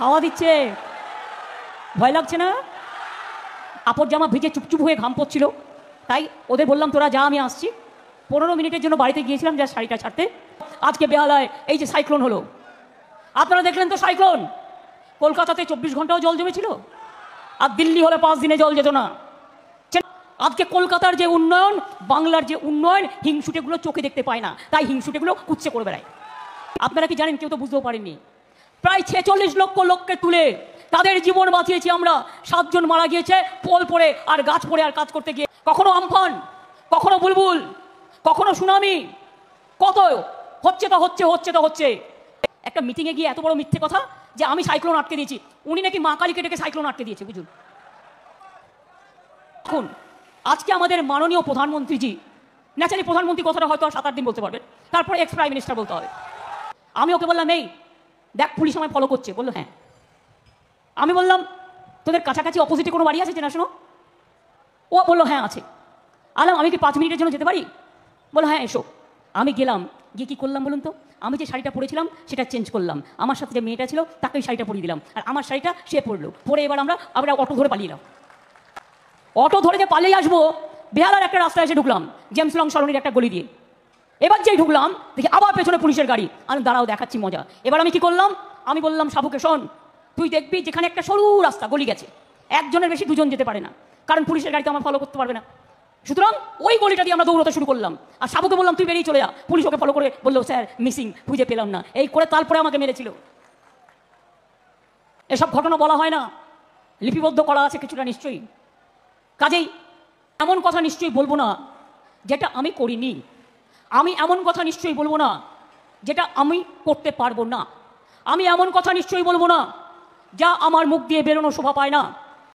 হাওয়া দিচ্ছে ভয় লাগছে না আপর জামা ভিজে চুপচুপ হয়ে ঘাম পড়ছিল তাই ওদের বললাম তোরা যা আমি আসছি পনেরো মিনিটের জন্য বাড়িতে গিয়েছিলাম যা শাড়িটা ছাড়তে আজকে বেহালায় এই যে সাইক্লোন হলো আপনারা দেখলেন তো সাইক্লোন কলকাতাতে চব্বিশ ঘন্টাও জল জমেছিল আর দিল্লি হলে পাঁচ দিনে জল যেত না আজকে কলকাতার যে উন্নয়ন বাংলার যে উন্নয়ন হিংসুটেগুলো চোখে দেখতে পায় না তাই হিংসুটেগুলো কুচ্ছে করে বেড়ায় আপনারা কি জানেন কেউ তো বুঝতেও পারেননি প্রায় ছেচল্লিশ লক্ষ লোককে তুলে তাদের জীবন বাঁচিয়েছি আমরা সাতজন মারা গিয়েছে পল পরে আর গাছ পড়ে আর কাজ করতে গিয়ে কখনো আমফান কখনো বুলবুল কখনো সুনামি কত হচ্ছে তো হচ্ছে হচ্ছে তো হচ্ছে একটা মিটিংয়ে গিয়ে এত বড় মিথ্যে কথা যে আমি সাইক্লোন আটকে দিয়েছি উনি নাকি মা কালীকে ডেকে সাইক্লোন আটকে দিয়েছে বুঝুন এখন আজকে আমাদের মাননীয় প্রধানমন্ত্রীজি ন্যাচারালি প্রধানমন্ত্রী কথাটা হয়তো সাত আট দিন বলতে পারবেন তারপরে এক্স প্রাইম মিনিস্টার বলতে হবে আমি ওকে বললাম এই দেখ পুলিশ আমায় ফলো করছে বললো হ্যাঁ আমি বললাম তোদের কাছাকাছি অপোজিটে কোনো বাড়ি আছে চেনাশোনো ও বললো হ্যাঁ আছে আলাম আমি কি পাঁচ মিনিটের জন্য যেতে পারি বলো হ্যাঁ এসো আমি গেলাম গিয়ে কী করলাম বলুন তো আমি যে শাড়িটা পরেছিলাম সেটা চেঞ্জ করলাম আমার সাথে যে মেয়েটা ছিল তাকে শাড়িটা পরিয়ে দিলাম আর আমার শাড়িটা সে পরলো পরে এবার আমরা আবার অটো ধরে পালিয়ে এলাম অটো ধরে যে পালিয়ে আসবো বেহালার একটা রাস্তায় এসে ঢুকলাম জেমস লং সরণির একটা গলি দিয়ে এবার যেই ঢুকলাম দেখি আবার পেছনে পুলিশের গাড়ি আমি দাঁড়াও দেখাচ্ছি মজা এবার আমি কি করলাম আমি বললাম সাবুকে শোন তুই দেখবি যেখানে একটা সরু রাস্তা গলি গেছে একজনের বেশি দুজন যেতে পারে না কারণ পুলিশের গাড়িতে আমার ফলো করতে পারবে না সুতরাং ওই গলিটা দিয়ে আমরা দৌড়তে শুরু করলাম আর সাবুকে বললাম তুই বেরিয়ে চলে যা পুলিশ ওকে ফলো করে বললো স্যার মিসিং খুঁজে পেলাম না এই করে তারপরে আমাকে মেরেছিল এসব ঘটনা বলা হয় না লিপিবদ্ধ করা আছে কিছুটা নিশ্চয়ই কাজেই এমন কথা নিশ্চয়ই বলবো না যেটা আমি করিনি আমি এমন কথা নিশ্চয়ই বলবো না যেটা আমি করতে পারবো না আমি এমন কথা নিশ্চয়ই বলবো না যা আমার মুখ দিয়ে বেরোনো শোভা পায় না